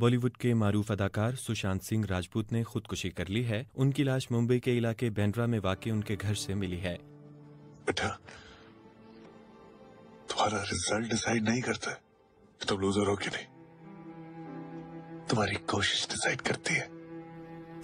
बॉलीवुड के मारूफ अदाकार सुशांत सिंह राजपूत ने खुदकुशी कर ली है उनकी लाश मुंबई के इलाके बेंड्रा में वाकई उनके घर से मिली है बेटा तुम्हारा रिजल्ट डिसाइड नहीं करता कि तुम लूजर हो कि नहीं तुम्हारी कोशिश डिसाइड करती है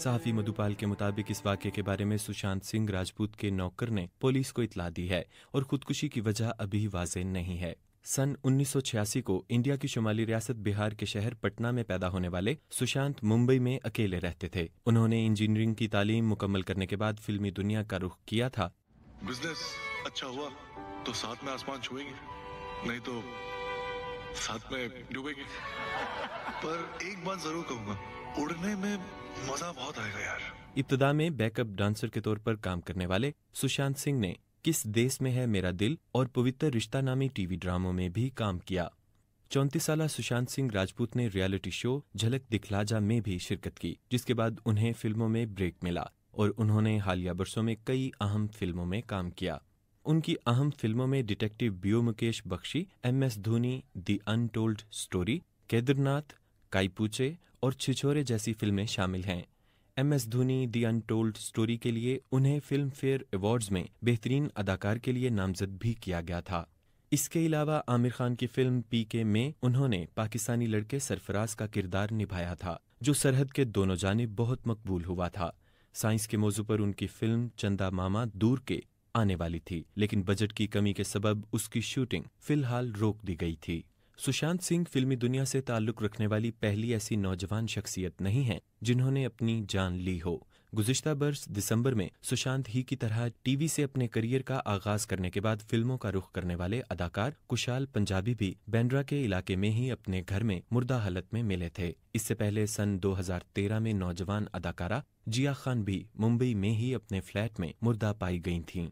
साहफी मधुपाल के मुताबिक इस वाक्य के बारे में सुशांत सिंह राजपूत के नौकर ने पुलिस को इतला दी है और खुदकुशी की वजह अभी वाजे नहीं है सन 1986 को इंडिया की शुमाली रियासत बिहार के शहर पटना में पैदा होने वाले सुशांत मुंबई में अकेले रहते थे उन्होंने इंजीनियरिंग की तालीम मुकम्मल करने के बाद फिल्मी दुनिया का रुख किया था बिजनेस अच्छा हुआ तो साथ में आसमान छुएंगे नहीं तो साथ में डूबेंगे पर एक बात जरूर कहूंगा उड़ने में मजा बहुत आएगा यार इब्तदा में बैकअप डांसर के तौर पर काम करने वाले सुशांत सिंह ने किस देश में है मेरा दिल और पवित्र रिश्ता नामी टीवी ड्रामों में भी काम किया चौंतीस साल सुशांत सिंह राजपूत ने रियलिटी शो झलक दिखलाजा में भी शिरकत की जिसके बाद उन्हें फिल्मों में ब्रेक मिला और उन्होंने हालिया वर्षों में कई अहम फिल्मों में काम किया उनकी अहम फिल्मों में detective Byomkesh Bakshi M S Dhoni the untold story Kedarnath Kai Po Che और छिछोरे जैसी फिल्में शामिल हैं M S Dhoni the untold story के लिए उन्हें फिल्म फेयर अवार्ड्स में बेहतरीन अदाकार के लिए नामजद भी किया गया था इसके अलावा आमिर खान की फिल्म पी के में उन्होंने पाकिस्तानी लड़के सरफराज का किरदार निभाया था जो सरहद के दोनों जानब बहुत मकबूल हुआ था साइंस के मौजू पर उनकी फिल्म चंदा मामा दूर के आने वाली थी लेकिन बजट की कमी के सबब उसकी शूटिंग फिलहाल रोक दी गई थी सुशांत सिंह फिल्मी दुनिया से ताल्लुक रखने वाली पहली ऐसी नौजवान शख्सियत नहीं है जिन्होंने अपनी जान ली हो गुजशत वर्ष दिसंबर में सुशांत ही की तरह टीवी से अपने करियर का आगाज करने के बाद फिल्मों का रुख करने वाले अदाकार कुशाल पंजाबी भी बैंड्रा के इलाके में ही अपने घर में मुर्दा हालत में मिले थे इससे पहले सन 2013 में नौजवान अदाकारा जिया खान भी मुंबई में ही अपने फ्लैट में मुर्दा पाई गई थीं।